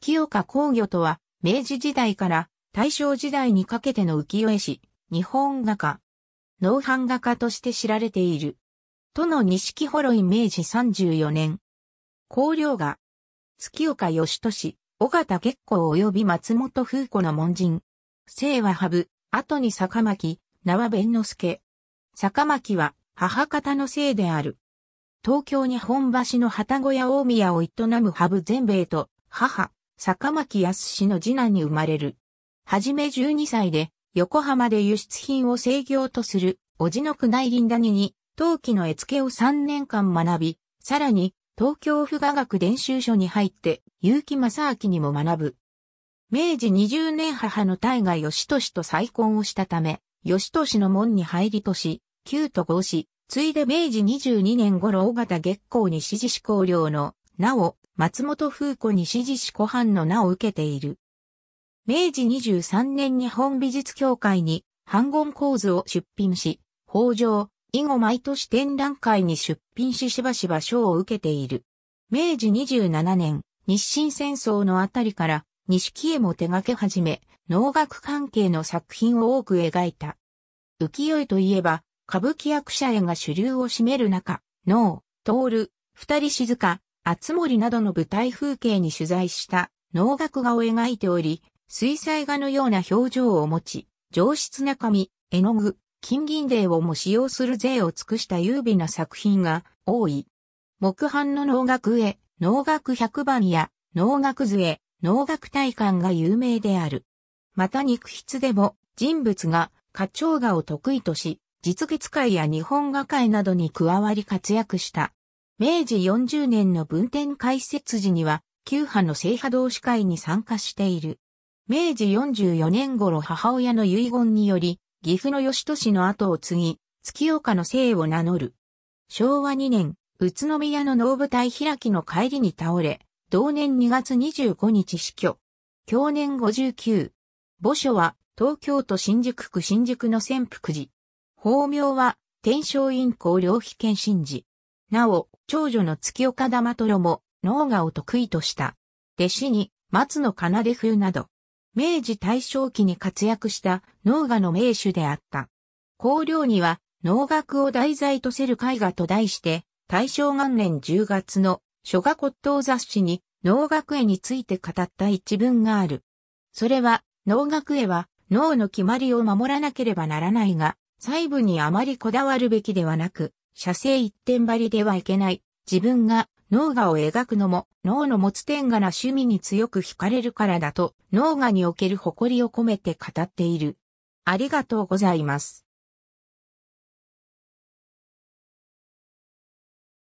月岡工業とは、明治時代から大正時代にかけての浮世絵師、日本画家、農藩画家として知られている。都の錦幌井明治34年。工料画。月岡義俊、尾形結構及び松本風子の門人。聖和羽生、後に坂巻、縄弁之助。坂巻は母方の姓である。東京に本橋の旗小屋大宮を営む羽生全米と母、坂巻康氏の次男に生まれる。はじめ12歳で、横浜で輸出品を制業とする、おじの区内林谷に、陶器の絵付けを3年間学び、さらに、東京府画学伝習所に入って、結城正明にも学ぶ。明治20年母の大河義俊と再婚をしたため、義俊の門に入りとし、旧都合し、ついで明治22年頃大型月光に指示志向量の、なお、松本風子に支持し湖畔の名を受けている。明治23年日本美術協会に反言構図を出品し、北条、以後毎年展覧会に出品ししばしば賞を受けている。明治27年、日清戦争のあたりから、錦絵も手掛け始め、農学関係の作品を多く描いた。浮世絵といえば、歌舞伎役者絵が主流を占める中、能、徹、二人静か、厚森などの舞台風景に取材した能楽画を描いており、水彩画のような表情を持ち、上質な紙、絵の具、金銀泥をも使用する税を尽くした優美な作品が多い。木版の能楽絵、能楽百番や能楽図絵、能楽体感が有名である。また肉筆でも人物が花鳥画を得意とし、実月会や日本画会などに加わり活躍した。明治40年の文典開設時には、旧派の聖派同士会に参加している。明治44年頃母親の遺言により、岐阜の吉都市の後を継ぎ、月岡の姓を名乗る。昭和2年、宇都宮の能舞台開きの帰りに倒れ、同年2月25日死去。去年59。墓所は東京都新宿区新宿の潜伏寺。法名は天正院公領秘権神寺。なお、長女の月岡玉虎も農画を得意とした。弟子に松野奏風など、明治大正期に活躍した農画の名手であった。香料には農学を題材とせる絵画と題して、大正元年10月の書画骨董雑誌に農学絵について語った一文がある。それは、農学絵は脳の決まりを守らなければならないが、細部にあまりこだわるべきではなく、写生一点張りではいけない。自分が脳画を描くのも脳の持つ点画な趣味に強く惹かれるからだと脳画における誇りを込めて語っている。ありがとうございます。